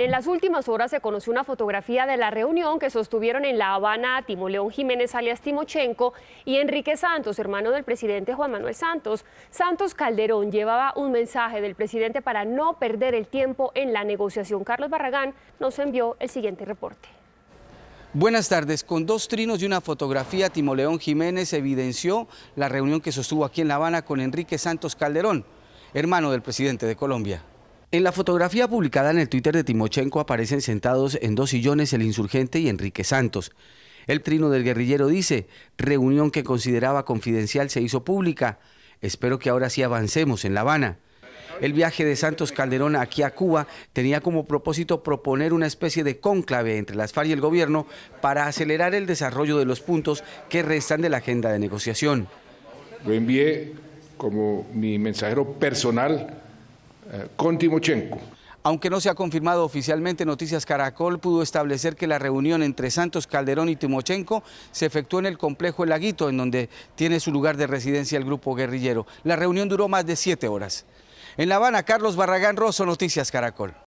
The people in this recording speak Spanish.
En las últimas horas se conoció una fotografía de la reunión que sostuvieron en La Habana Timoleón Jiménez alias Timochenko y Enrique Santos, hermano del presidente Juan Manuel Santos. Santos Calderón llevaba un mensaje del presidente para no perder el tiempo en la negociación. Carlos Barragán nos envió el siguiente reporte. Buenas tardes. Con dos trinos y una fotografía, Timoleón Jiménez evidenció la reunión que sostuvo aquí en La Habana con Enrique Santos Calderón, hermano del presidente de Colombia. En la fotografía publicada en el Twitter de Timochenko aparecen sentados en dos sillones el insurgente y Enrique Santos. El trino del guerrillero dice, reunión que consideraba confidencial se hizo pública. Espero que ahora sí avancemos en La Habana. El viaje de Santos Calderón aquí a Cuba tenía como propósito proponer una especie de cónclave entre las FARC y el gobierno para acelerar el desarrollo de los puntos que restan de la agenda de negociación. Lo envié como mi mensajero personal eh, con Timochenko. Aunque no se ha confirmado oficialmente, Noticias Caracol pudo establecer que la reunión entre Santos Calderón y Timochenko se efectuó en el complejo El Laguito, en donde tiene su lugar de residencia el grupo guerrillero. La reunión duró más de siete horas. En La Habana, Carlos Barragán Rosso, Noticias Caracol.